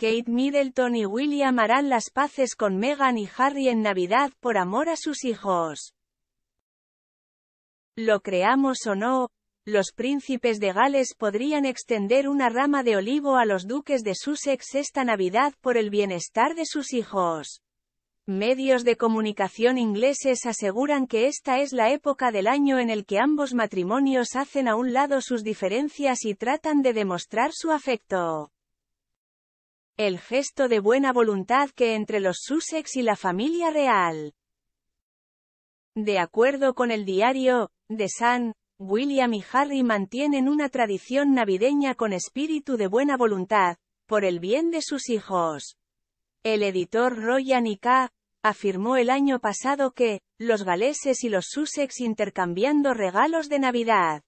Kate Middleton y William harán las paces con Meghan y Harry en Navidad por amor a sus hijos. Lo creamos o no, los príncipes de Gales podrían extender una rama de olivo a los duques de Sussex esta Navidad por el bienestar de sus hijos. Medios de comunicación ingleses aseguran que esta es la época del año en el que ambos matrimonios hacen a un lado sus diferencias y tratan de demostrar su afecto el gesto de buena voluntad que entre los Sussex y la familia real. De acuerdo con el diario, The Sun, William y Harry mantienen una tradición navideña con espíritu de buena voluntad, por el bien de sus hijos. El editor Roy e. afirmó el año pasado que, los galeses y los Sussex intercambiando regalos de Navidad,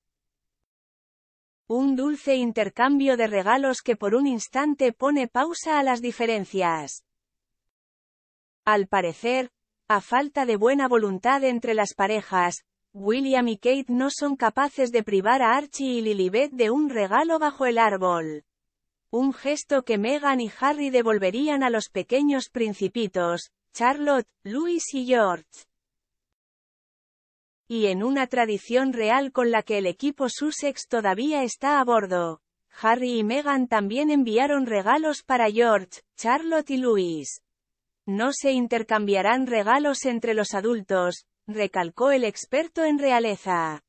un dulce intercambio de regalos que por un instante pone pausa a las diferencias. Al parecer, a falta de buena voluntad entre las parejas, William y Kate no son capaces de privar a Archie y Lilibet de un regalo bajo el árbol. Un gesto que Meghan y Harry devolverían a los pequeños principitos, Charlotte, Louis y George y en una tradición real con la que el equipo Sussex todavía está a bordo. Harry y Meghan también enviaron regalos para George, Charlotte y Louis. No se intercambiarán regalos entre los adultos, recalcó el experto en realeza.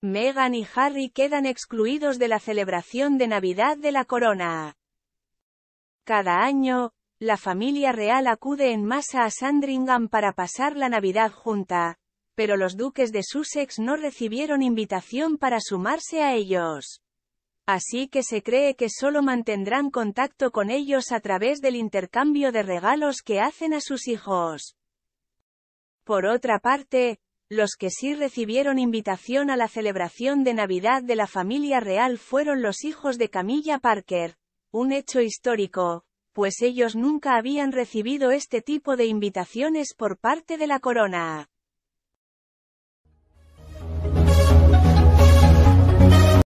Meghan y Harry quedan excluidos de la celebración de Navidad de la corona. Cada año, la familia real acude en masa a Sandringham para pasar la Navidad junta, pero los duques de Sussex no recibieron invitación para sumarse a ellos. Así que se cree que solo mantendrán contacto con ellos a través del intercambio de regalos que hacen a sus hijos. Por otra parte, los que sí recibieron invitación a la celebración de Navidad de la familia real fueron los hijos de Camilla Parker, un hecho histórico, pues ellos nunca habían recibido este tipo de invitaciones por parte de la corona.